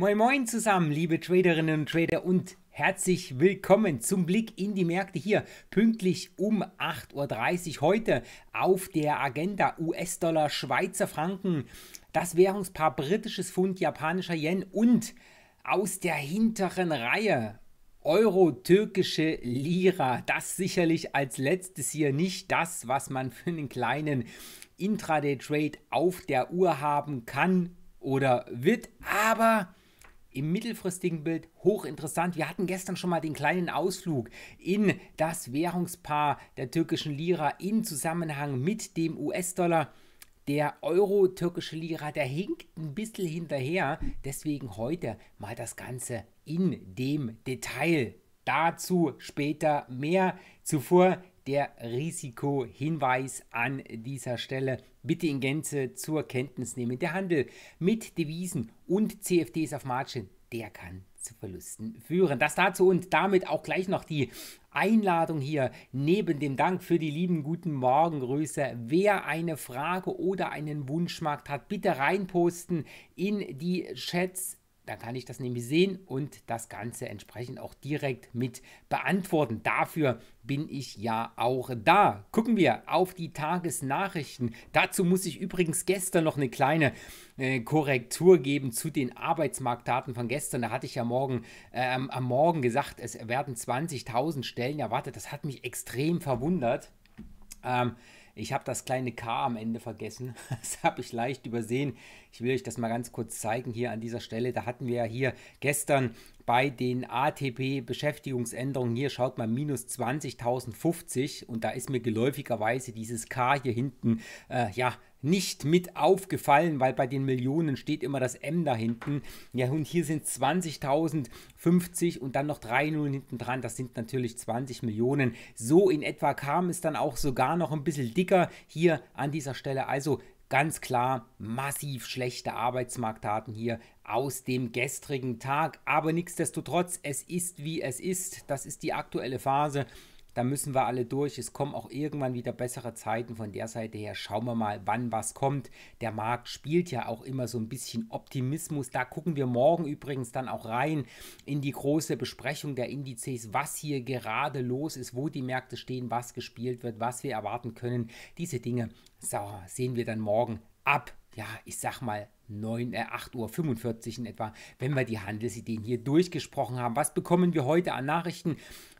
Moin Moin zusammen, liebe Traderinnen und Trader und herzlich willkommen zum Blick in die Märkte hier pünktlich um 8.30 Uhr heute auf der Agenda US-Dollar, Schweizer Franken, das Währungspaar britisches Pfund, japanischer Yen und aus der hinteren Reihe Euro, türkische Lira, das sicherlich als letztes hier nicht das, was man für einen kleinen Intraday-Trade auf der Uhr haben kann oder wird, aber im mittelfristigen Bild hochinteressant. Wir hatten gestern schon mal den kleinen Ausflug in das Währungspaar der türkischen Lira im Zusammenhang mit dem US-Dollar. Der Euro-türkische Lira, der hinkt ein bisschen hinterher. Deswegen heute mal das Ganze in dem Detail. Dazu später mehr. Zuvor der Risikohinweis an dieser Stelle bitte in Gänze zur Kenntnis nehmen. Der Handel mit Devisen und CFDs auf Margin, der kann zu Verlusten führen. Das dazu und damit auch gleich noch die Einladung hier neben dem Dank für die lieben guten Morgengrüße. Wer eine Frage oder einen Wunschmarkt hat, bitte reinposten in die Chats dann kann ich das nämlich sehen und das Ganze entsprechend auch direkt mit beantworten. Dafür bin ich ja auch da. Gucken wir auf die Tagesnachrichten. Dazu muss ich übrigens gestern noch eine kleine äh, Korrektur geben zu den Arbeitsmarktdaten von gestern. Da hatte ich ja morgen, ähm, am Morgen gesagt, es werden 20.000 Stellen erwartet. Das hat mich extrem verwundert. Ähm, ich habe das kleine K am Ende vergessen. Das habe ich leicht übersehen. Ich will euch das mal ganz kurz zeigen hier an dieser Stelle. Da hatten wir ja hier gestern bei den ATP-Beschäftigungsänderungen hier, schaut mal, minus 20.050 und da ist mir geläufigerweise dieses K hier hinten, äh, ja, nicht mit aufgefallen, weil bei den Millionen steht immer das M da hinten. Ja, und hier sind 20.050 und dann noch drei Nullen hinten dran. Das sind natürlich 20 Millionen. So in etwa kam es dann auch sogar noch ein bisschen dicker hier an dieser Stelle. Also Ganz klar, massiv schlechte Arbeitsmarktdaten hier aus dem gestrigen Tag. Aber nichtsdestotrotz, es ist wie es ist. Das ist die aktuelle Phase. Da müssen wir alle durch. Es kommen auch irgendwann wieder bessere Zeiten. Von der Seite her schauen wir mal, wann was kommt. Der Markt spielt ja auch immer so ein bisschen Optimismus. Da gucken wir morgen übrigens dann auch rein in die große Besprechung der Indizes, was hier gerade los ist, wo die Märkte stehen, was gespielt wird, was wir erwarten können. Diese Dinge so, sehen wir dann morgen ab ja, ich sag mal 9, äh, 8.45 Uhr in etwa, wenn wir die Handelsideen hier durchgesprochen haben. Was bekommen wir heute an Nachrichten?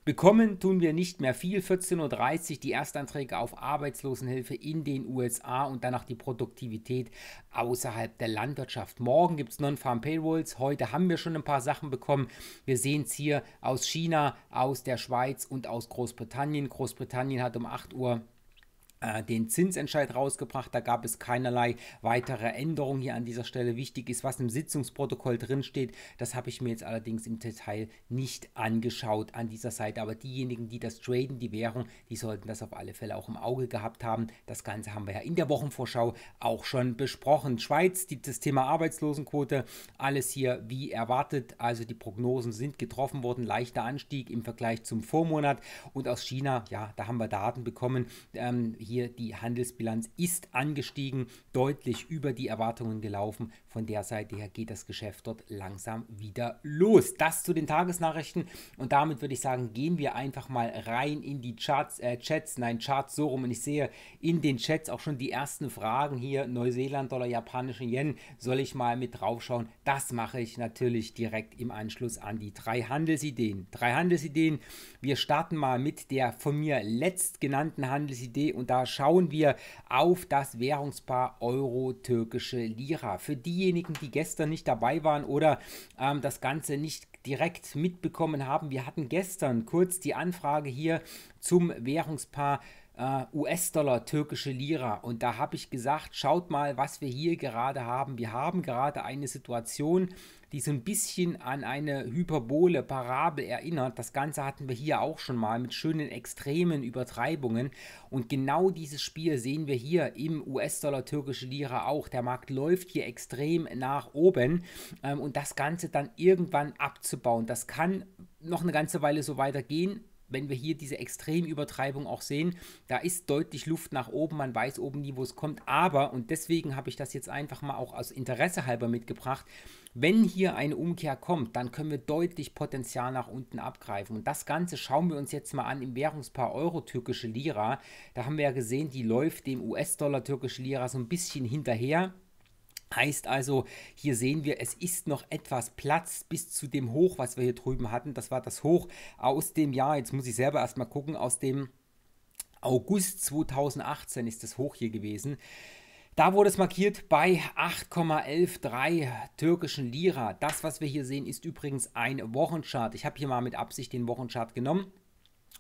Bekommen tun wir nicht mehr viel. 14.30 Uhr die Erstanträge auf Arbeitslosenhilfe in den USA und danach die Produktivität außerhalb der Landwirtschaft. Morgen gibt es Non-Farm Payrolls. Heute haben wir schon ein paar Sachen bekommen. Wir sehen es hier aus China, aus der Schweiz und aus Großbritannien. Großbritannien hat um 8 Uhr äh, den Zinsentscheid rausgebracht. Da gab es keinerlei weitere Änderungen hier an dieser Stelle. Wichtig ist, was im Sitzungsprotokoll drinsteht. Das habe ich mir jetzt allerdings im Detail nicht angeschaut an dieser Seite. Aber diejenigen, die das traden, die Währung, die sollten das auf alle Fälle auch im Auge gehabt haben. Das Ganze haben wir ja in der Wochenvorschau auch schon besprochen. Schweiz, die, das Thema Arbeitslosenquote, alles hier wie erwartet. Also die Prognosen sind getroffen worden. Leichter Anstieg im Vergleich zum Vormonat. Und aus China, ja, da haben wir Daten bekommen. Ähm, hier, die Handelsbilanz ist angestiegen, deutlich über die Erwartungen gelaufen. Von der Seite her geht das Geschäft dort langsam wieder los. Das zu den Tagesnachrichten und damit würde ich sagen, gehen wir einfach mal rein in die Charts, äh, Chats, nein, Charts so rum und ich sehe in den Chats auch schon die ersten Fragen hier, Neuseeland-Dollar, japanische Yen, soll ich mal mit draufschauen? Das mache ich natürlich direkt im Anschluss an die drei Handelsideen. Drei Handelsideen, wir starten mal mit der von mir letztgenannten Handelsidee und da Jahr schauen wir auf das Währungspaar Euro-Türkische Lira. Für diejenigen, die gestern nicht dabei waren oder ähm, das Ganze nicht direkt mitbekommen haben, wir hatten gestern kurz die Anfrage hier zum Währungspaar äh, US-Dollar, türkische Lira. Und da habe ich gesagt, schaut mal, was wir hier gerade haben. Wir haben gerade eine Situation, die so ein bisschen an eine Hyperbole, Parabel erinnert. Das Ganze hatten wir hier auch schon mal mit schönen extremen Übertreibungen. Und genau dieses Spiel sehen wir hier im US-Dollar türkische Lira auch. Der Markt läuft hier extrem nach oben ähm, und das Ganze dann irgendwann abzubauen. Das kann noch eine ganze Weile so weitergehen wenn wir hier diese Extremübertreibung auch sehen, da ist deutlich Luft nach oben, man weiß oben nie, wo es kommt. Aber, und deswegen habe ich das jetzt einfach mal auch aus Interesse halber mitgebracht, wenn hier eine Umkehr kommt, dann können wir deutlich Potenzial nach unten abgreifen. Und das Ganze schauen wir uns jetzt mal an im Währungspaar Euro-Türkische Lira. Da haben wir ja gesehen, die läuft dem US-Dollar-Türkische Lira so ein bisschen hinterher. Heißt also, hier sehen wir, es ist noch etwas Platz bis zu dem Hoch, was wir hier drüben hatten. Das war das Hoch aus dem Jahr, jetzt muss ich selber erstmal gucken, aus dem August 2018 ist das Hoch hier gewesen. Da wurde es markiert bei 8,113 türkischen Lira. Das, was wir hier sehen, ist übrigens ein Wochenchart. Ich habe hier mal mit Absicht den Wochenchart genommen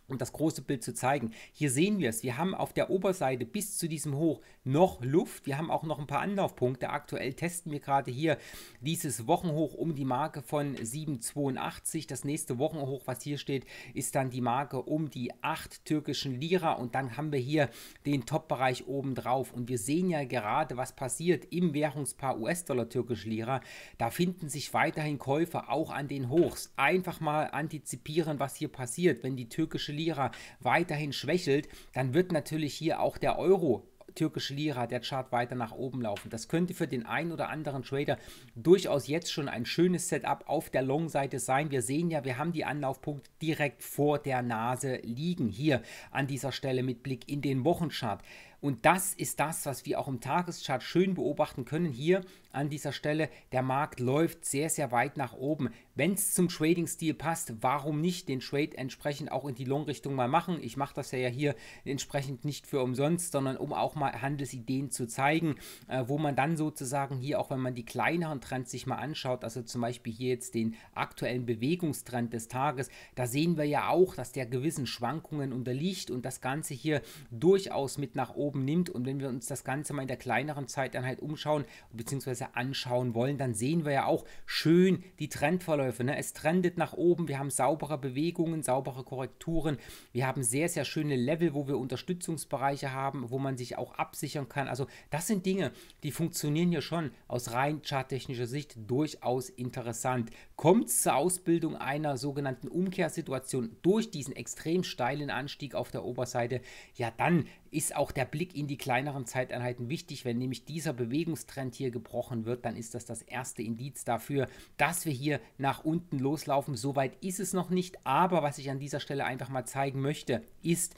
um das große Bild zu zeigen. Hier sehen wir es. Wir haben auf der Oberseite bis zu diesem Hoch noch Luft. Wir haben auch noch ein paar Anlaufpunkte. Aktuell testen wir gerade hier dieses Wochenhoch um die Marke von 7,82. Das nächste Wochenhoch, was hier steht, ist dann die Marke um die 8 türkischen Lira. Und dann haben wir hier den Top-Bereich oben drauf. Und wir sehen ja gerade, was passiert im Währungspaar US-Dollar türkische Lira. Da finden sich weiterhin Käufer auch an den Hochs. Einfach mal antizipieren, was hier passiert, wenn die türkische Lira weiterhin schwächelt, dann wird natürlich hier auch der Euro türkische Lira, der Chart weiter nach oben laufen. Das könnte für den einen oder anderen Trader durchaus jetzt schon ein schönes Setup auf der Long-Seite sein. Wir sehen ja, wir haben die Anlaufpunkte direkt vor der Nase liegen, hier an dieser Stelle mit Blick in den Wochenchart. Und das ist das, was wir auch im Tageschart schön beobachten können. Hier an dieser Stelle. Der Markt läuft sehr, sehr weit nach oben. Wenn es zum Trading-Stil passt, warum nicht den Trade entsprechend auch in die Long-Richtung mal machen? Ich mache das ja hier entsprechend nicht für umsonst, sondern um auch mal Handelsideen zu zeigen, äh, wo man dann sozusagen hier, auch wenn man die kleineren Trends sich mal anschaut, also zum Beispiel hier jetzt den aktuellen Bewegungstrend des Tages, da sehen wir ja auch, dass der gewissen Schwankungen unterliegt und das Ganze hier durchaus mit nach oben nimmt. Und wenn wir uns das Ganze mal in der kleineren Zeiteinheit umschauen, beziehungsweise anschauen wollen, dann sehen wir ja auch schön die Trendverläufe. Ne? Es trendet nach oben, wir haben saubere Bewegungen, saubere Korrekturen, wir haben sehr, sehr schöne Level, wo wir Unterstützungsbereiche haben, wo man sich auch absichern kann. Also das sind Dinge, die funktionieren hier schon aus rein charttechnischer Sicht durchaus interessant. Kommt zur Ausbildung einer sogenannten Umkehrsituation durch diesen extrem steilen Anstieg auf der Oberseite, ja dann ist auch der Blick in die kleineren Zeiteinheiten wichtig. Wenn nämlich dieser Bewegungstrend hier gebrochen wird, dann ist das das erste Indiz dafür, dass wir hier nach unten loslaufen. Soweit ist es noch nicht, aber was ich an dieser Stelle einfach mal zeigen möchte, ist,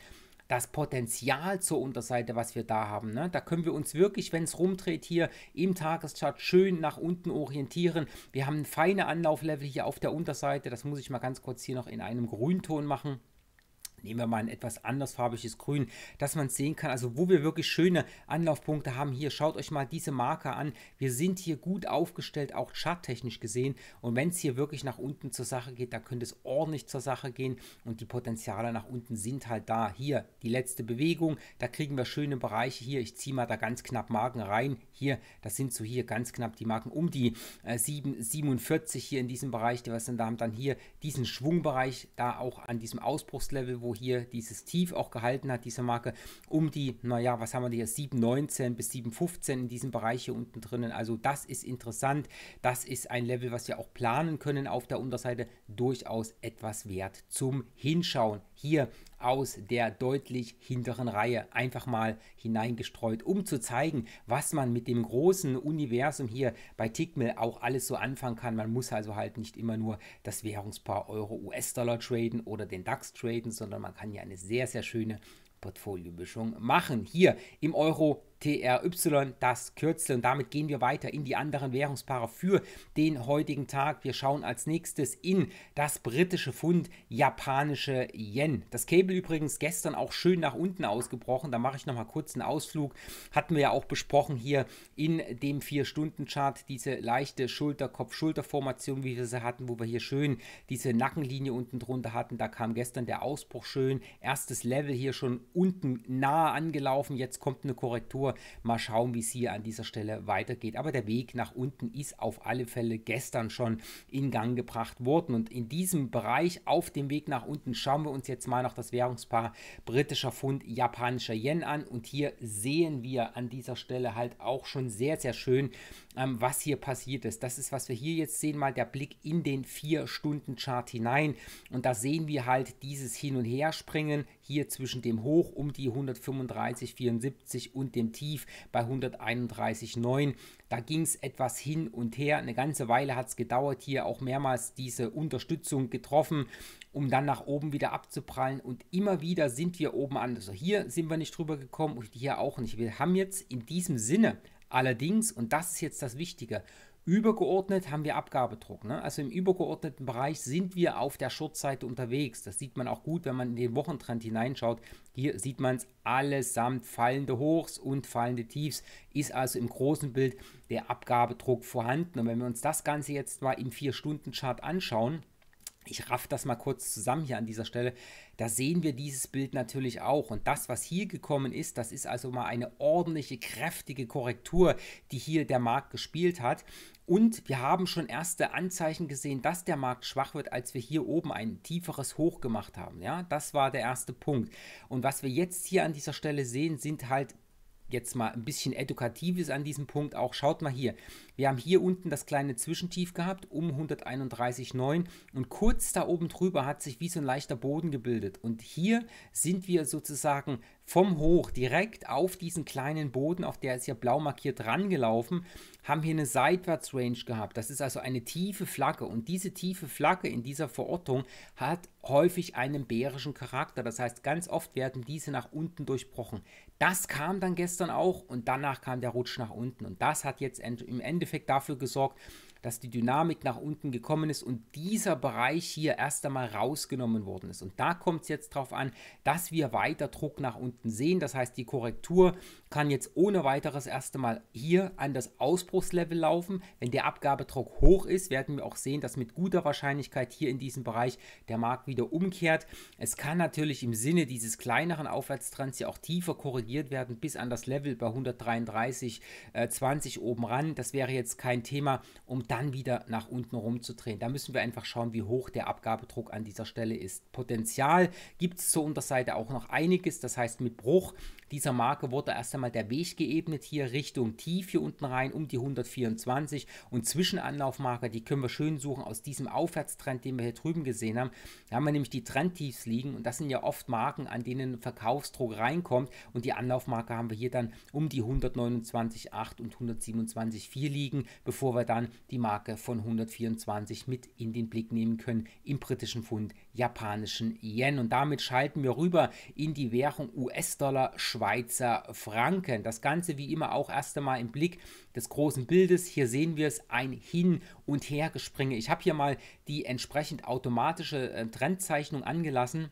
das Potenzial zur Unterseite, was wir da haben. Ne? Da können wir uns wirklich, wenn es rumdreht, hier im Tageschart schön nach unten orientieren. Wir haben feine Anlauflevel hier auf der Unterseite. Das muss ich mal ganz kurz hier noch in einem Grünton machen. Nehmen wir mal ein etwas andersfarbiges Grün, dass man sehen kann, also wo wir wirklich schöne Anlaufpunkte haben. Hier schaut euch mal diese Marker an. Wir sind hier gut aufgestellt, auch charttechnisch gesehen. Und wenn es hier wirklich nach unten zur Sache geht, da könnte es ordentlich zur Sache gehen. Und die Potenziale nach unten sind halt da. Hier die letzte Bewegung, da kriegen wir schöne Bereiche. Hier, ich ziehe mal da ganz knapp Marken rein. Hier, das sind so hier ganz knapp die Marken um die äh, 7, hier in diesem Bereich, die wir sind. Da haben dann hier diesen Schwungbereich, da auch an diesem Ausbruchslevel, wo hier dieses Tief auch gehalten hat, diese Marke, um die, naja, was haben wir hier, 7,19 bis 7,15 in diesem Bereich hier unten drinnen. Also das ist interessant. Das ist ein Level, was wir auch planen können auf der Unterseite. Durchaus etwas wert zum Hinschauen. Hier aus der deutlich hinteren Reihe einfach mal hineingestreut, um zu zeigen, was man mit dem großen Universum hier bei Tickmill auch alles so anfangen kann. Man muss also halt nicht immer nur das Währungspaar Euro-US-Dollar traden oder den DAX traden, sondern man kann ja eine sehr, sehr schöne Portfoliomischung machen. Hier im Euro TRY, das Kürzel. Und damit gehen wir weiter in die anderen Währungspaare für den heutigen Tag. Wir schauen als nächstes in das britische Pfund, japanische Yen. Das Cable übrigens gestern auch schön nach unten ausgebrochen. Da mache ich nochmal kurz einen Ausflug. Hatten wir ja auch besprochen hier in dem 4-Stunden-Chart, diese leichte Schulter-Kopf-Schulter-Formation, wie wir sie hatten, wo wir hier schön diese Nackenlinie unten drunter hatten. Da kam gestern der Ausbruch schön. Erstes Level hier schon unten nahe angelaufen. Jetzt kommt eine Korrektur. Woche. Mal schauen, wie es hier an dieser Stelle weitergeht. Aber der Weg nach unten ist auf alle Fälle gestern schon in Gang gebracht worden. Und in diesem Bereich auf dem Weg nach unten schauen wir uns jetzt mal noch das Währungspaar britischer Pfund, japanischer Yen an. Und hier sehen wir an dieser Stelle halt auch schon sehr, sehr schön, ähm, was hier passiert ist. Das ist, was wir hier jetzt sehen, mal der Blick in den 4-Stunden-Chart hinein. Und da sehen wir halt dieses Hin- und Herspringen hier zwischen dem Hoch um die 135,74 und dem Tief bei 131,9. Da ging es etwas hin und her. Eine ganze Weile hat es gedauert, hier auch mehrmals diese Unterstützung getroffen, um dann nach oben wieder abzuprallen. Und immer wieder sind wir oben an. Also hier sind wir nicht drüber gekommen und hier auch nicht. Wir haben jetzt in diesem Sinne allerdings, und das ist jetzt das Wichtige, Übergeordnet haben wir Abgabedruck. Ne? Also im übergeordneten Bereich sind wir auf der Shortseite unterwegs. Das sieht man auch gut, wenn man in den Wochentrend hineinschaut. Hier sieht man es allesamt fallende Hochs und fallende Tiefs. Ist also im großen Bild der Abgabedruck vorhanden. Und wenn wir uns das Ganze jetzt mal im 4-Stunden-Chart anschauen, ich raff das mal kurz zusammen hier an dieser Stelle. Da sehen wir dieses Bild natürlich auch. Und das, was hier gekommen ist, das ist also mal eine ordentliche, kräftige Korrektur, die hier der Markt gespielt hat. Und wir haben schon erste Anzeichen gesehen, dass der Markt schwach wird, als wir hier oben ein tieferes Hoch gemacht haben. Ja, das war der erste Punkt. Und was wir jetzt hier an dieser Stelle sehen, sind halt jetzt mal ein bisschen Edukatives an diesem Punkt auch. Schaut mal hier. Wir haben hier unten das kleine Zwischentief gehabt um 131,9 und kurz da oben drüber hat sich wie so ein leichter Boden gebildet. Und hier sind wir sozusagen vom Hoch direkt auf diesen kleinen Boden, auf der ist ja blau markiert, rangelaufen, haben hier eine Seitwärtsrange gehabt. Das ist also eine tiefe Flagge und diese tiefe Flagge in dieser Verortung hat häufig einen bärischen Charakter. Das heißt, ganz oft werden diese nach unten durchbrochen. Das kam dann gestern auch und danach kam der Rutsch nach unten. Und das hat jetzt im Endeffekt dafür gesorgt, dass die Dynamik nach unten gekommen ist und dieser Bereich hier erst einmal rausgenommen worden ist. Und da kommt es jetzt darauf an, dass wir weiter Druck nach unten sehen. Das heißt, die Korrektur kann jetzt ohne weiteres erst einmal hier an das Ausbruchslevel laufen. Wenn der Abgabedruck hoch ist, werden wir auch sehen, dass mit guter Wahrscheinlichkeit hier in diesem Bereich der Markt wieder umkehrt. Es kann natürlich im Sinne dieses kleineren Aufwärtstrends ja auch tiefer korrigiert werden bis an das Level bei 133,20 äh, oben ran. Das wäre jetzt kein Thema, um dann wieder nach unten rumzudrehen. Da müssen wir einfach schauen, wie hoch der Abgabedruck an dieser Stelle ist. Potenzial gibt es zur Unterseite auch noch einiges. Das heißt, mit Bruch dieser Marke wurde erst einmal der Weg geebnet, hier Richtung tief hier unten rein um die 124 und Zwischenanlaufmarke, die können wir schön suchen aus diesem Aufwärtstrend, den wir hier drüben gesehen haben. Da haben wir nämlich die Trendtiefs liegen und das sind ja oft Marken, an denen Verkaufsdruck reinkommt und die Anlaufmarke haben wir hier dann um die 129,8 und 127,4 liegen, bevor wir dann die Marke von 124 mit in den Blick nehmen können im britischen Fund japanischen Yen. Und damit schalten wir rüber in die Währung US-Dollar, Schweizer Franken. Das Ganze wie immer auch erst einmal im Blick des großen Bildes. Hier sehen wir es, ein Hin- und Hergespringe. Ich habe hier mal die entsprechend automatische äh, Trendzeichnung angelassen.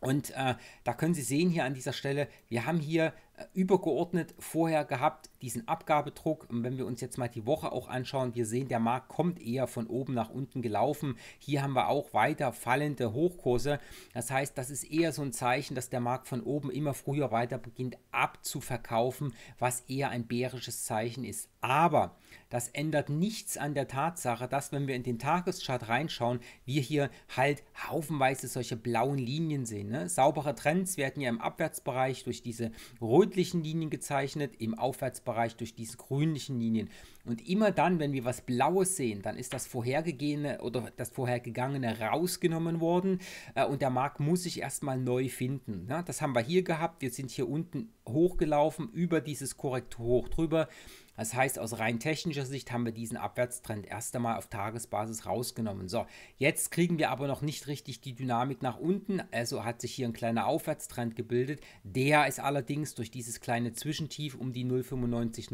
Und äh, da können Sie sehen hier an dieser Stelle, wir haben hier übergeordnet vorher gehabt, diesen Abgabedruck. Und wenn wir uns jetzt mal die Woche auch anschauen, wir sehen, der Markt kommt eher von oben nach unten gelaufen. Hier haben wir auch weiter fallende Hochkurse. Das heißt, das ist eher so ein Zeichen, dass der Markt von oben immer früher weiter beginnt abzuverkaufen, was eher ein bärisches Zeichen ist. Aber das ändert nichts an der Tatsache, dass wenn wir in den Tageschart reinschauen, wir hier halt haufenweise solche blauen Linien sehen. Ne? Saubere Trends werden ja im Abwärtsbereich durch diese roten rotlichen Linien gezeichnet, im Aufwärtsbereich durch diese grünlichen Linien. Und immer dann, wenn wir was Blaues sehen, dann ist das vorhergegangene oder das vorhergegangene rausgenommen worden äh, und der Markt muss sich erstmal neu finden. Ne? Das haben wir hier gehabt. Wir sind hier unten hochgelaufen über dieses Korrektur hoch drüber. Das heißt, aus rein technischer Sicht haben wir diesen Abwärtstrend erst einmal auf Tagesbasis rausgenommen. So, jetzt kriegen wir aber noch nicht richtig die Dynamik nach unten, also hat sich hier ein kleiner Aufwärtstrend gebildet. Der ist allerdings durch dieses kleine Zwischentief um die 0,959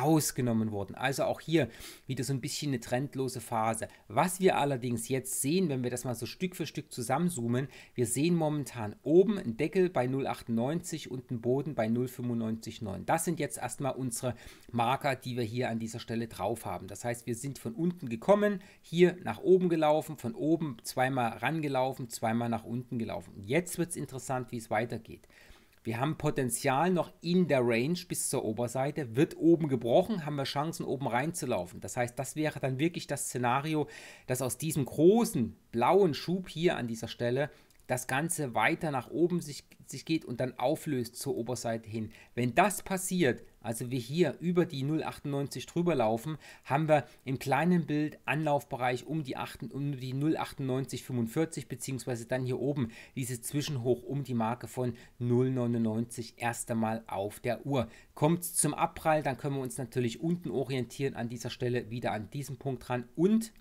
rausgenommen worden. Also auch hier wieder so ein bisschen eine trendlose Phase. Was wir allerdings jetzt sehen, wenn wir das mal so Stück für Stück zusammenzoomen, wir sehen momentan oben einen Deckel bei 0,98 und einen Boden bei 0,959. Das sind jetzt erstmal unsere Marker, die wir hier an dieser Stelle drauf haben. Das heißt, wir sind von unten gekommen, hier nach oben gelaufen, von oben zweimal rangelaufen, zweimal nach unten gelaufen. Und jetzt wird es interessant, wie es weitergeht. Wir haben Potenzial noch in der Range bis zur Oberseite. Wird oben gebrochen, haben wir Chancen, oben reinzulaufen. Das heißt, das wäre dann wirklich das Szenario, dass aus diesem großen blauen Schub hier an dieser Stelle das Ganze weiter nach oben sich, sich geht und dann auflöst zur Oberseite hin. Wenn das passiert, also wir hier über die 0,98 drüber laufen, haben wir im kleinen Bild Anlaufbereich um die, um die 0,9845 bzw. dann hier oben dieses Zwischenhoch um die Marke von 0,99 erst einmal auf der Uhr. Kommt zum Abprall, dann können wir uns natürlich unten orientieren an dieser Stelle wieder an diesem Punkt dran und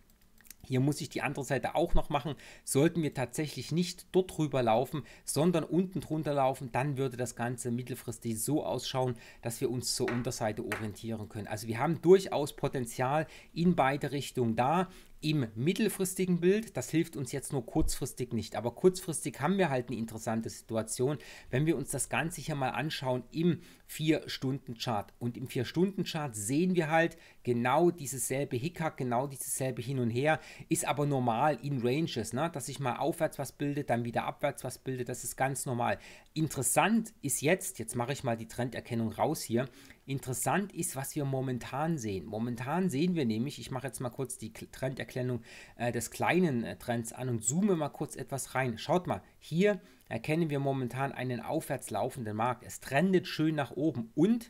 hier muss ich die andere Seite auch noch machen. Sollten wir tatsächlich nicht dort drüber laufen, sondern unten drunter laufen, dann würde das Ganze mittelfristig so ausschauen, dass wir uns zur Unterseite orientieren können. Also wir haben durchaus Potenzial in beide Richtungen da im mittelfristigen Bild. Das hilft uns jetzt nur kurzfristig nicht. Aber kurzfristig haben wir halt eine interessante Situation, wenn wir uns das Ganze hier mal anschauen im 4-Stunden-Chart. Und im 4-Stunden-Chart sehen wir halt genau dieses selbe Hickhack, genau dieses selbe Hin und Her. Ist aber normal in Ranges, ne? dass sich mal aufwärts was bildet, dann wieder abwärts was bildet. Das ist ganz normal. Interessant ist jetzt, jetzt mache ich mal die Trenderkennung raus hier, Interessant ist, was wir momentan sehen. Momentan sehen wir nämlich, ich mache jetzt mal kurz die Trenderklärung äh, des kleinen äh, Trends an und zoome mal kurz etwas rein. Schaut mal, hier erkennen wir momentan einen aufwärts laufenden Markt. Es trendet schön nach oben und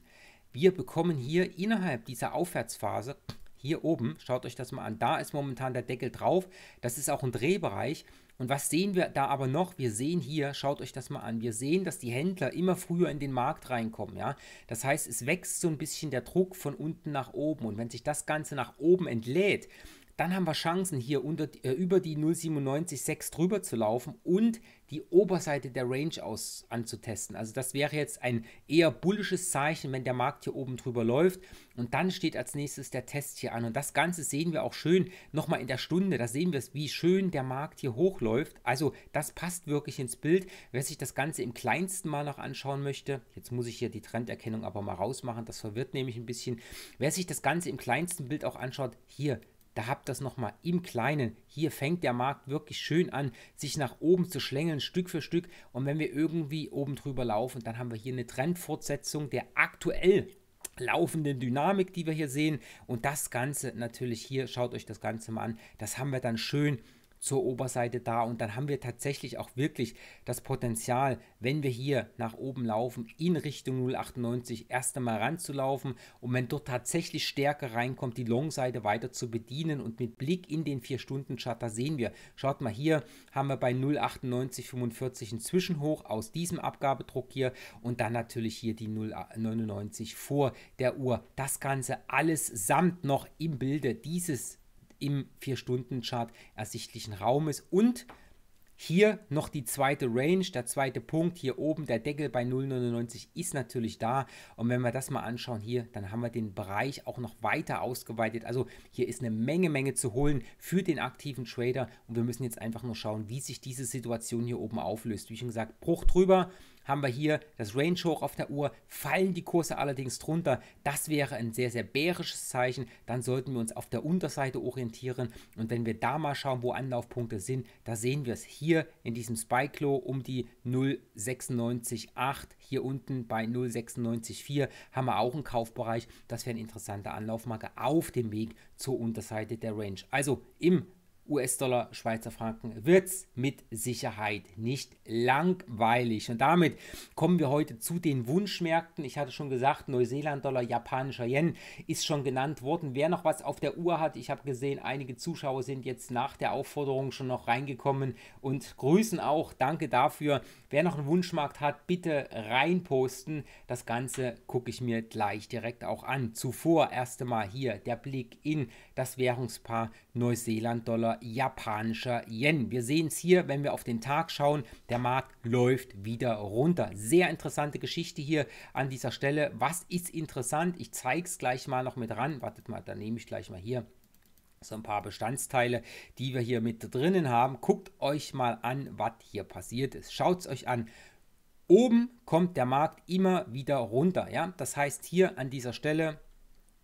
wir bekommen hier innerhalb dieser Aufwärtsphase hier oben, schaut euch das mal an, da ist momentan der Deckel drauf. Das ist auch ein Drehbereich und was sehen wir da aber noch? Wir sehen hier, schaut euch das mal an, wir sehen, dass die Händler immer früher in den Markt reinkommen. Ja? Das heißt, es wächst so ein bisschen der Druck von unten nach oben. Und wenn sich das Ganze nach oben entlädt, dann haben wir Chancen, hier unter, äh, über die 0,97,6 drüber zu laufen und die Oberseite der Range aus, anzutesten. Also das wäre jetzt ein eher bullisches Zeichen, wenn der Markt hier oben drüber läuft. Und dann steht als nächstes der Test hier an. Und das Ganze sehen wir auch schön nochmal in der Stunde. Da sehen wir es, wie schön der Markt hier hochläuft. Also das passt wirklich ins Bild. Wer sich das Ganze im kleinsten mal noch anschauen möchte, jetzt muss ich hier die Trenderkennung aber mal rausmachen, das verwirrt nämlich ein bisschen. Wer sich das Ganze im kleinsten Bild auch anschaut, hier da habt ihr es nochmal im Kleinen. Hier fängt der Markt wirklich schön an, sich nach oben zu schlängeln, Stück für Stück. Und wenn wir irgendwie oben drüber laufen, dann haben wir hier eine Trendfortsetzung der aktuell laufenden Dynamik, die wir hier sehen. Und das Ganze natürlich hier, schaut euch das Ganze mal an, das haben wir dann schön zur Oberseite da und dann haben wir tatsächlich auch wirklich das Potenzial, wenn wir hier nach oben laufen, in Richtung 0,98 erst einmal ranzulaufen und wenn dort tatsächlich Stärke reinkommt, die Long-Seite weiter zu bedienen und mit Blick in den 4-Stunden-Chart, da sehen wir, schaut mal hier, haben wir bei 0,9845 ein Zwischenhoch aus diesem Abgabedruck hier und dann natürlich hier die 0,99 vor der Uhr. Das Ganze alles samt noch im Bilde dieses im 4-Stunden-Chart ersichtlichen Raumes und hier noch die zweite Range, der zweite Punkt hier oben, der Deckel bei 0,99 ist natürlich da. Und wenn wir das mal anschauen hier, dann haben wir den Bereich auch noch weiter ausgeweitet. Also hier ist eine Menge, Menge zu holen für den aktiven Trader. Und wir müssen jetzt einfach nur schauen, wie sich diese Situation hier oben auflöst. Wie schon gesagt, Bruch drüber, haben wir hier das Range hoch auf der Uhr, fallen die Kurse allerdings drunter. Das wäre ein sehr, sehr bärisches Zeichen. Dann sollten wir uns auf der Unterseite orientieren. Und wenn wir da mal schauen, wo Anlaufpunkte sind, da sehen wir es hier in diesem Spike Low um die 0,96,8. Hier unten bei 0,96,4 haben wir auch einen Kaufbereich. Das wäre ein interessanter Anlaufmarke auf dem Weg zur Unterseite der Range. Also im US-Dollar, Schweizer Franken wird es mit Sicherheit nicht langweilig. Und damit kommen wir heute zu den Wunschmärkten. Ich hatte schon gesagt, Neuseeland-Dollar, japanischer Yen ist schon genannt worden. Wer noch was auf der Uhr hat, ich habe gesehen, einige Zuschauer sind jetzt nach der Aufforderung schon noch reingekommen und grüßen auch. Danke dafür. Wer noch einen Wunschmarkt hat, bitte reinposten. Das Ganze gucke ich mir gleich direkt auch an. Zuvor erst einmal hier der Blick in das Währungspaar Neuseeland-Dollar japanischer Yen. Wir sehen es hier, wenn wir auf den Tag schauen, der Markt läuft wieder runter. Sehr interessante Geschichte hier an dieser Stelle. Was ist interessant? Ich zeige es gleich mal noch mit ran. Wartet mal, dann nehme ich gleich mal hier so ein paar Bestandsteile, die wir hier mit drinnen haben. Guckt euch mal an, was hier passiert ist. Schaut es euch an. Oben kommt der Markt immer wieder runter. Ja? Das heißt, hier an dieser Stelle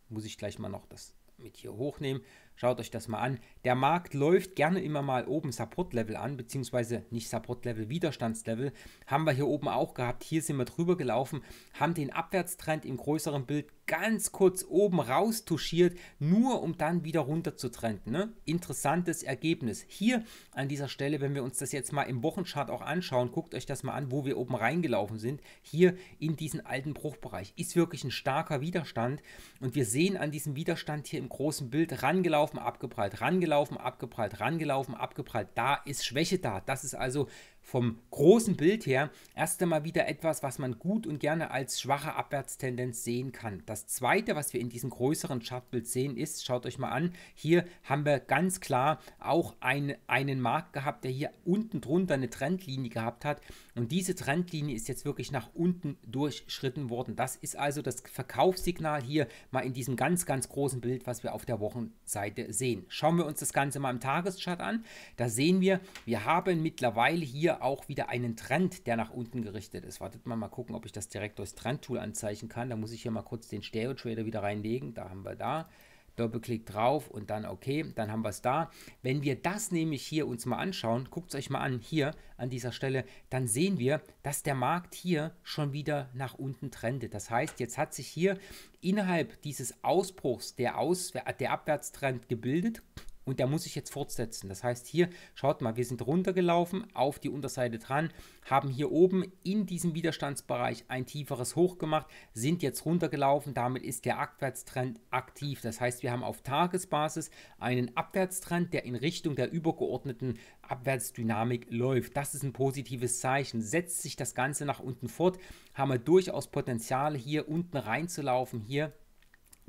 muss ich gleich mal noch das mit hier hochnehmen. Schaut euch das mal an. Der Markt läuft gerne immer mal oben Support-Level an, beziehungsweise nicht Support-Level, Widerstandslevel. Haben wir hier oben auch gehabt. Hier sind wir drüber gelaufen, haben den Abwärtstrend im größeren Bild ganz kurz oben raus raustuschiert, nur um dann wieder runter zu trennen. Ne? Interessantes Ergebnis. Hier an dieser Stelle, wenn wir uns das jetzt mal im Wochenchart auch anschauen, guckt euch das mal an, wo wir oben reingelaufen sind. Hier in diesen alten Bruchbereich ist wirklich ein starker Widerstand und wir sehen an diesem Widerstand hier im großen Bild rangelaufen, abgeprallt, rangelaufen, abgeprallt, rangelaufen, abgeprallt. Da ist Schwäche da. Das ist also vom großen Bild her erst einmal wieder etwas, was man gut und gerne als schwache Abwärtstendenz sehen kann. Das zweite, was wir in diesem größeren Chartbild sehen, ist, schaut euch mal an, hier haben wir ganz klar auch ein, einen Markt gehabt, der hier unten drunter eine Trendlinie gehabt hat. Und diese Trendlinie ist jetzt wirklich nach unten durchschritten worden. Das ist also das Verkaufssignal hier mal in diesem ganz, ganz großen Bild, was wir auf der Wochenseite sehen. Schauen wir uns das Ganze mal im Tageschart an. Da sehen wir, wir haben mittlerweile hier auch wieder einen Trend, der nach unten gerichtet ist. Wartet mal, mal gucken, ob ich das direkt durchs Trend-Tool anzeichnen kann. Da muss ich hier mal kurz den Stereo-Trader wieder reinlegen. Da haben wir da. Doppelklick drauf und dann okay, dann haben wir es da. Wenn wir das nämlich hier uns mal anschauen, guckt es euch mal an, hier an dieser Stelle, dann sehen wir, dass der Markt hier schon wieder nach unten trendet. Das heißt, jetzt hat sich hier innerhalb dieses Ausbruchs der, Aus der Abwärtstrend gebildet und der muss sich jetzt fortsetzen. Das heißt, hier, schaut mal, wir sind runtergelaufen, auf die Unterseite dran, haben hier oben in diesem Widerstandsbereich ein tieferes Hoch gemacht, sind jetzt runtergelaufen. Damit ist der Abwärtstrend aktiv. Das heißt, wir haben auf Tagesbasis einen Abwärtstrend, der in Richtung der übergeordneten Abwärtsdynamik läuft. Das ist ein positives Zeichen. Setzt sich das Ganze nach unten fort, haben wir durchaus Potenziale hier unten reinzulaufen. Hier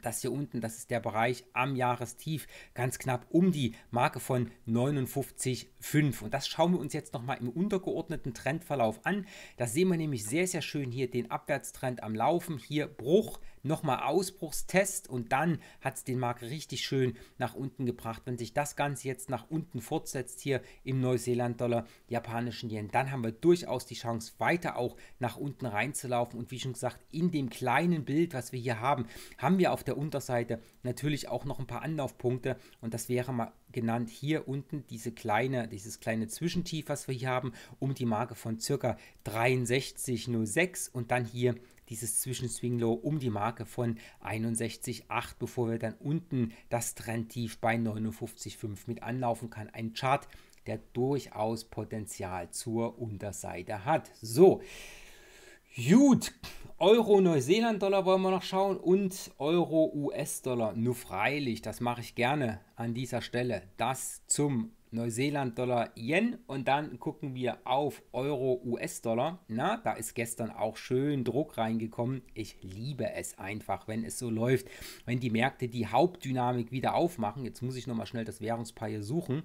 das hier unten, das ist der Bereich am Jahrestief, ganz knapp um die Marke von 59,5. Und das schauen wir uns jetzt nochmal im untergeordneten Trendverlauf an. Da sehen wir nämlich sehr, sehr schön hier den Abwärtstrend am Laufen. Hier Bruch, nochmal Ausbruchstest und dann hat es den Markt richtig schön nach unten gebracht. Wenn sich das Ganze jetzt nach unten fortsetzt hier im Neuseeland-Dollar, japanischen Yen, dann haben wir durchaus die Chance, weiter auch nach unten reinzulaufen. Und wie schon gesagt, in dem kleinen Bild, was wir hier haben, haben wir auf der Unterseite natürlich auch noch ein paar Anlaufpunkte und das wäre mal genannt hier unten diese kleine, dieses kleine Zwischentief, was wir hier haben, um die Marke von ca. 63,06 und dann hier dieses Zwischenswinglow um die Marke von 61,8, bevor wir dann unten das Trendtief bei 59,5 mit anlaufen kann. Ein Chart, der durchaus Potenzial zur Unterseite hat. So, Gut, Euro Neuseeland-Dollar wollen wir noch schauen und Euro US-Dollar. Nur freilich, das mache ich gerne an dieser Stelle. Das zum Neuseeland-Dollar, Yen und dann gucken wir auf Euro, US-Dollar. Na, da ist gestern auch schön Druck reingekommen. Ich liebe es einfach, wenn es so läuft, wenn die Märkte die Hauptdynamik wieder aufmachen. Jetzt muss ich nochmal schnell das Währungspaar hier suchen.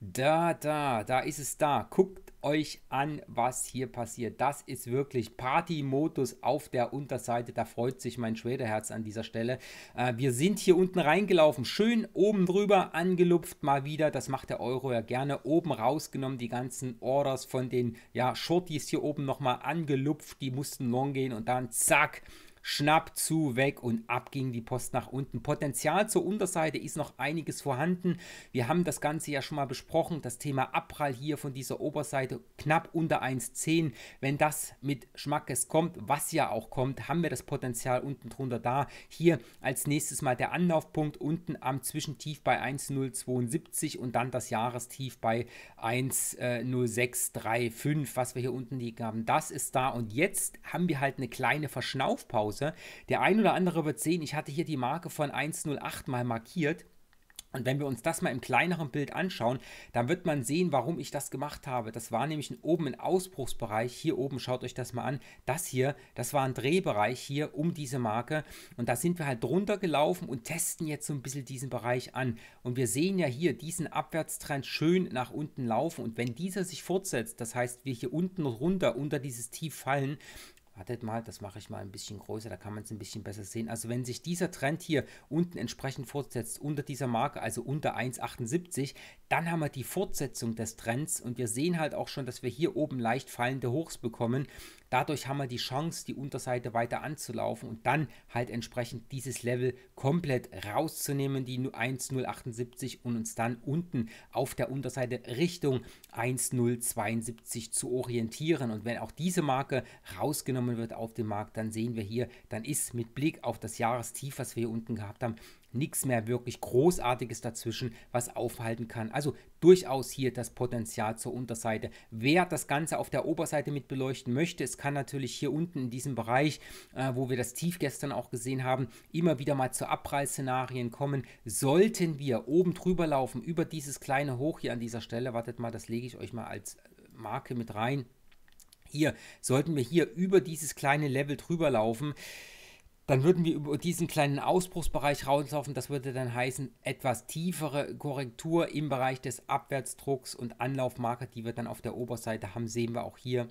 Da, da, da ist es da. Guckt euch an, was hier passiert. Das ist wirklich Party-Modus auf der Unterseite. Da freut sich mein Schwederherz an dieser Stelle. Äh, wir sind hier unten reingelaufen, schön oben drüber angelupft mal wieder. Das macht der Euro ja gerne. Oben rausgenommen die ganzen Orders von den ja, Shorties hier oben nochmal angelupft. Die mussten long gehen und dann zack schnapp zu, weg und ab ging die Post nach unten. Potenzial zur Unterseite ist noch einiges vorhanden. Wir haben das Ganze ja schon mal besprochen, das Thema Abprall hier von dieser Oberseite knapp unter 1,10. Wenn das mit Schmackes kommt, was ja auch kommt, haben wir das Potenzial unten drunter da. Hier als nächstes mal der Anlaufpunkt unten am Zwischentief bei 1,072 und dann das Jahrestief bei 1,0635, was wir hier unten liegen haben. Das ist da und jetzt haben wir halt eine kleine Verschnaufpause. Hause. Der ein oder andere wird sehen, ich hatte hier die Marke von 108 mal markiert. Und wenn wir uns das mal im kleineren Bild anschauen, dann wird man sehen, warum ich das gemacht habe. Das war nämlich oben ein Ausbruchsbereich. Hier oben schaut euch das mal an. Das hier, das war ein Drehbereich hier um diese Marke. Und da sind wir halt drunter gelaufen und testen jetzt so ein bisschen diesen Bereich an. Und wir sehen ja hier diesen Abwärtstrend schön nach unten laufen. Und wenn dieser sich fortsetzt, das heißt, wir hier unten runter unter dieses Tief fallen, wartet mal, das mache ich mal ein bisschen größer, da kann man es ein bisschen besser sehen. Also wenn sich dieser Trend hier unten entsprechend fortsetzt, unter dieser Marke, also unter 1,78, dann haben wir die Fortsetzung des Trends und wir sehen halt auch schon, dass wir hier oben leicht fallende Hochs bekommen. Dadurch haben wir die Chance, die Unterseite weiter anzulaufen und dann halt entsprechend dieses Level komplett rauszunehmen, die 1078 und uns dann unten auf der Unterseite Richtung 1072 zu orientieren. Und wenn auch diese Marke rausgenommen wird auf dem Markt, dann sehen wir hier, dann ist mit Blick auf das Jahrestief, was wir hier unten gehabt haben, nichts mehr wirklich Großartiges dazwischen, was aufhalten kann. Also durchaus hier das Potenzial zur Unterseite. Wer das Ganze auf der Oberseite mit beleuchten möchte, es kann natürlich hier unten in diesem Bereich, äh, wo wir das Tief gestern auch gesehen haben, immer wieder mal zu Abreißszenarien kommen. Sollten wir oben drüber laufen, über dieses kleine Hoch hier an dieser Stelle, wartet mal, das lege ich euch mal als äh, Marke mit rein. Hier, sollten wir hier über dieses kleine Level drüber laufen, dann würden wir über diesen kleinen Ausbruchsbereich rauslaufen. Das würde dann heißen, etwas tiefere Korrektur im Bereich des Abwärtsdrucks und Anlaufmarker, die wir dann auf der Oberseite haben, sehen wir auch hier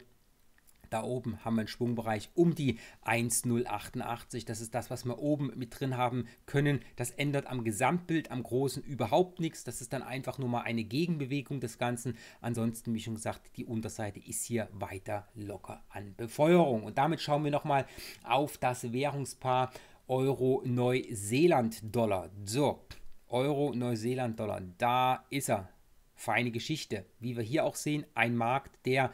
da oben haben wir einen Schwungbereich um die 1,088. Das ist das, was wir oben mit drin haben können. Das ändert am Gesamtbild, am Großen überhaupt nichts. Das ist dann einfach nur mal eine Gegenbewegung des Ganzen. Ansonsten, wie schon gesagt, die Unterseite ist hier weiter locker an Befeuerung. Und damit schauen wir nochmal auf das Währungspaar Euro-Neuseeland-Dollar. So, Euro-Neuseeland-Dollar, da ist er feine Geschichte. Wie wir hier auch sehen, ein Markt, der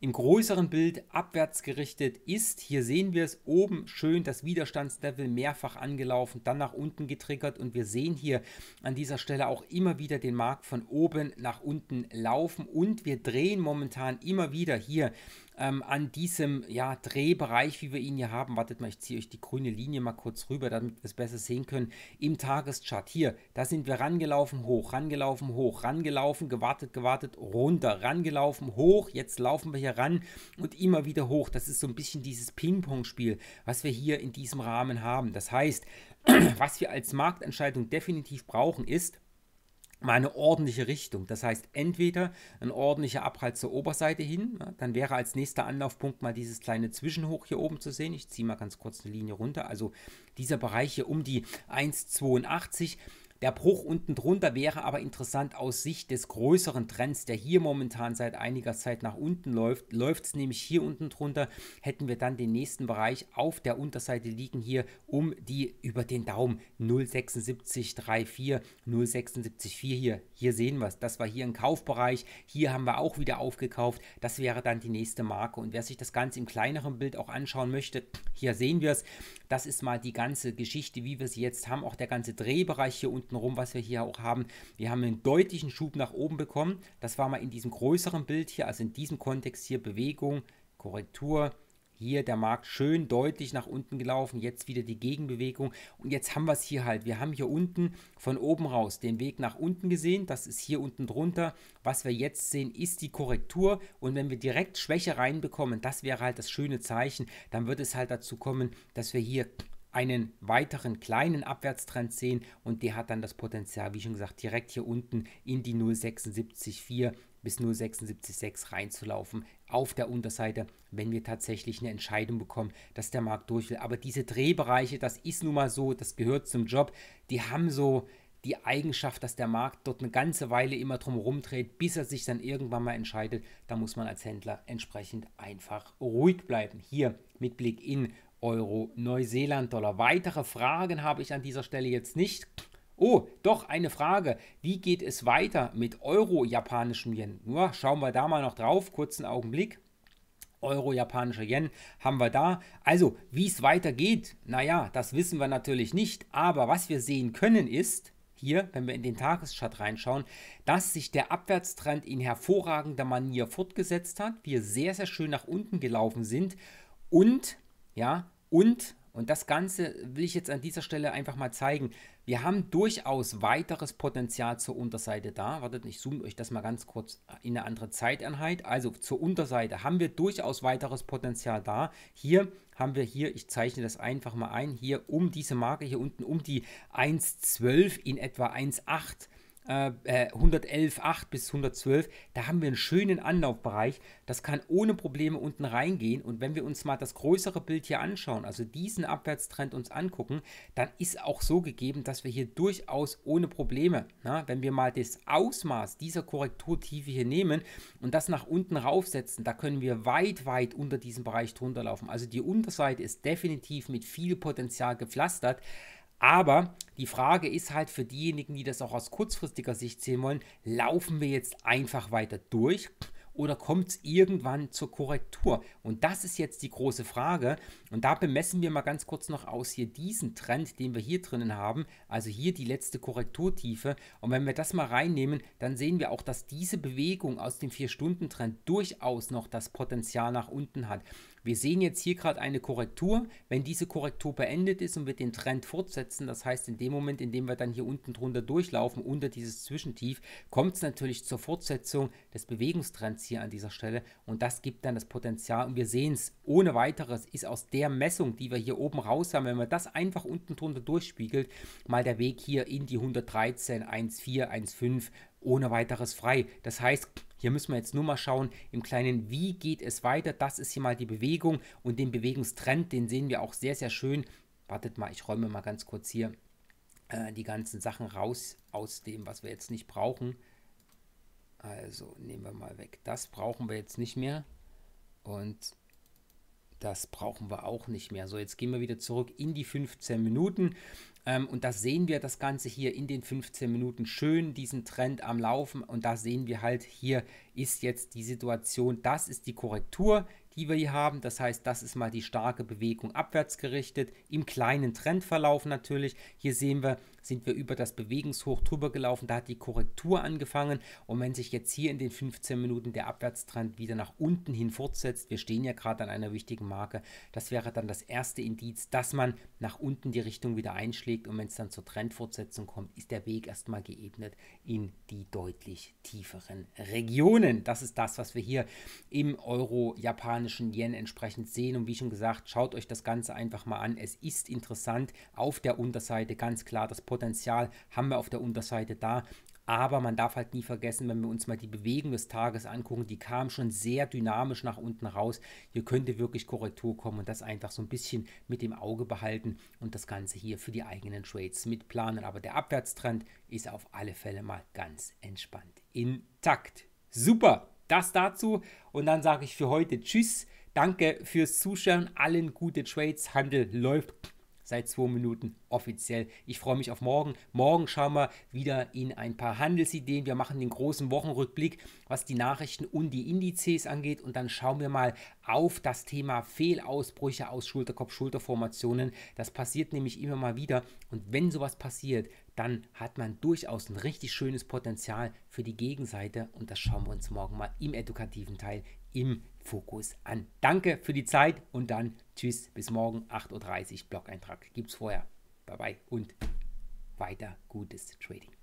im größeren Bild abwärts gerichtet ist. Hier sehen wir es oben schön das Widerstandslevel mehrfach angelaufen, dann nach unten getriggert und wir sehen hier an dieser Stelle auch immer wieder den Markt von oben nach unten laufen und wir drehen momentan immer wieder hier ähm, an diesem ja, Drehbereich, wie wir ihn hier haben. Wartet mal, ich ziehe euch die grüne Linie mal kurz rüber, damit wir es besser sehen können. Im Tageschart hier, da sind wir rangelaufen, hoch, rangelaufen, hoch, rangelaufen, gewartet, gewartet, runter, rangelaufen, hoch. Jetzt laufen wir hier ran und immer wieder hoch. Das ist so ein bisschen dieses Ping-Pong-Spiel, was wir hier in diesem Rahmen haben. Das heißt, was wir als Marktentscheidung definitiv brauchen, ist, mal eine ordentliche Richtung. Das heißt, entweder ein ordentlicher Abreiz zur Oberseite hin, ne, dann wäre als nächster Anlaufpunkt mal dieses kleine Zwischenhoch hier oben zu sehen. Ich ziehe mal ganz kurz eine Linie runter. Also dieser Bereich hier um die 1,82 der Bruch unten drunter wäre aber interessant aus Sicht des größeren Trends, der hier momentan seit einiger Zeit nach unten läuft. Läuft es nämlich hier unten drunter, hätten wir dann den nächsten Bereich auf der Unterseite liegen hier um die über den Daumen 07634, 0,764 hier. Hier sehen wir es. Das war hier ein Kaufbereich. Hier haben wir auch wieder aufgekauft. Das wäre dann die nächste Marke. Und wer sich das Ganze im kleineren Bild auch anschauen möchte, hier sehen wir es. Das ist mal die ganze Geschichte, wie wir sie jetzt haben. Auch der ganze Drehbereich hier unten unten rum, was wir hier auch haben. Wir haben einen deutlichen Schub nach oben bekommen. Das war mal in diesem größeren Bild hier, also in diesem Kontext hier Bewegung, Korrektur, hier der Markt schön deutlich nach unten gelaufen, jetzt wieder die Gegenbewegung und jetzt haben wir es hier halt. Wir haben hier unten von oben raus den Weg nach unten gesehen, das ist hier unten drunter. Was wir jetzt sehen, ist die Korrektur und wenn wir direkt Schwäche reinbekommen, das wäre halt das schöne Zeichen, dann wird es halt dazu kommen, dass wir hier einen weiteren kleinen Abwärtstrend sehen und der hat dann das Potenzial, wie schon gesagt, direkt hier unten in die 0,764 bis 0,766 reinzulaufen auf der Unterseite, wenn wir tatsächlich eine Entscheidung bekommen, dass der Markt durch will. Aber diese Drehbereiche, das ist nun mal so, das gehört zum Job, die haben so die Eigenschaft, dass der Markt dort eine ganze Weile immer drum rumdreht, bis er sich dann irgendwann mal entscheidet. Da muss man als Händler entsprechend einfach ruhig bleiben. Hier mit Blick in Euro Neuseeland-Dollar. Weitere Fragen habe ich an dieser Stelle jetzt nicht. Oh, doch eine Frage. Wie geht es weiter mit Euro-japanischem Yen? Nur schauen wir da mal noch drauf. Kurzen Augenblick. Euro-japanischer Yen haben wir da. Also, wie es weitergeht, naja, das wissen wir natürlich nicht. Aber was wir sehen können ist, hier, wenn wir in den Tageschart reinschauen, dass sich der Abwärtstrend in hervorragender Manier fortgesetzt hat, wir sehr, sehr schön nach unten gelaufen sind und ja, und, und das Ganze will ich jetzt an dieser Stelle einfach mal zeigen, wir haben durchaus weiteres Potenzial zur Unterseite da. Wartet, ich zoome euch das mal ganz kurz in eine andere Zeiteinheit. Also zur Unterseite haben wir durchaus weiteres Potenzial da. Hier haben wir hier, ich zeichne das einfach mal ein, hier um diese Marke hier unten, um die 1,12 in etwa 1,8 äh, 111,8 äh, bis 112, da haben wir einen schönen Anlaufbereich. Das kann ohne Probleme unten reingehen. Und wenn wir uns mal das größere Bild hier anschauen, also diesen Abwärtstrend uns angucken, dann ist auch so gegeben, dass wir hier durchaus ohne Probleme, na, wenn wir mal das Ausmaß dieser Korrekturtiefe hier nehmen und das nach unten raufsetzen, da können wir weit, weit unter diesem Bereich drunter laufen. Also die Unterseite ist definitiv mit viel Potenzial gepflastert. Aber die Frage ist halt für diejenigen, die das auch aus kurzfristiger Sicht sehen wollen, laufen wir jetzt einfach weiter durch? Oder kommt es irgendwann zur Korrektur? Und das ist jetzt die große Frage. Und da bemessen wir mal ganz kurz noch aus hier diesen Trend, den wir hier drinnen haben. Also hier die letzte Korrekturtiefe. Und wenn wir das mal reinnehmen, dann sehen wir auch, dass diese Bewegung aus dem 4-Stunden-Trend durchaus noch das Potenzial nach unten hat. Wir sehen jetzt hier gerade eine Korrektur. Wenn diese Korrektur beendet ist und wir den Trend fortsetzen, das heißt in dem Moment, in dem wir dann hier unten drunter durchlaufen, unter dieses Zwischentief, kommt es natürlich zur Fortsetzung des Bewegungstrends hier an dieser Stelle und das gibt dann das Potenzial und wir sehen es ohne weiteres ist aus der Messung, die wir hier oben raus haben, wenn man das einfach unten drunter durchspiegelt, mal der Weg hier in die 113, 1,4, 1,5 ohne weiteres frei. Das heißt, hier müssen wir jetzt nur mal schauen im Kleinen, wie geht es weiter. Das ist hier mal die Bewegung und den Bewegungstrend, den sehen wir auch sehr, sehr schön. Wartet mal, ich räume mal ganz kurz hier äh, die ganzen Sachen raus aus dem, was wir jetzt nicht brauchen. Also nehmen wir mal weg. Das brauchen wir jetzt nicht mehr. Und das brauchen wir auch nicht mehr. So, jetzt gehen wir wieder zurück in die 15 Minuten. Ähm, und da sehen wir das Ganze hier in den 15 Minuten schön, diesen Trend am Laufen. Und da sehen wir halt, hier ist jetzt die Situation, das ist die Korrektur, die wir hier haben. Das heißt, das ist mal die starke Bewegung abwärts gerichtet, im kleinen Trendverlauf natürlich. Hier sehen wir, sind wir über das Bewegungshoch drüber gelaufen, da hat die Korrektur angefangen und wenn sich jetzt hier in den 15 Minuten der Abwärtstrend wieder nach unten hin fortsetzt, wir stehen ja gerade an einer wichtigen Marke, das wäre dann das erste Indiz, dass man nach unten die Richtung wieder einschlägt und wenn es dann zur Trendfortsetzung kommt, ist der Weg erstmal geebnet in die deutlich tieferen Regionen. Das ist das, was wir hier im Euro-japanischen Yen entsprechend sehen und wie schon gesagt, schaut euch das Ganze einfach mal an. Es ist interessant auf der Unterseite ganz klar das Potenzial Potenzial haben wir auf der Unterseite da. Aber man darf halt nie vergessen, wenn wir uns mal die Bewegung des Tages angucken, die kam schon sehr dynamisch nach unten raus. Hier könnte wirklich Korrektur kommen und das einfach so ein bisschen mit dem Auge behalten und das Ganze hier für die eigenen Trades mitplanen. Aber der Abwärtstrend ist auf alle Fälle mal ganz entspannt intakt. Super, das dazu. Und dann sage ich für heute Tschüss. Danke fürs Zuschauen. Allen gute Trades. Handel läuft seit zwei Minuten offiziell. Ich freue mich auf morgen. Morgen schauen wir wieder in ein paar Handelsideen. Wir machen den großen Wochenrückblick, was die Nachrichten und die Indizes angeht. Und dann schauen wir mal auf das Thema Fehlausbrüche aus Schulterkopf-Schulterformationen. Das passiert nämlich immer mal wieder. Und wenn sowas passiert, dann hat man durchaus ein richtig schönes Potenzial für die Gegenseite. Und das schauen wir uns morgen mal im edukativen Teil im Fokus an. Danke für die Zeit und dann tschüss, bis morgen 8.30 Uhr. Blog-Eintrag gibt es vorher. Bye bye und weiter gutes Trading.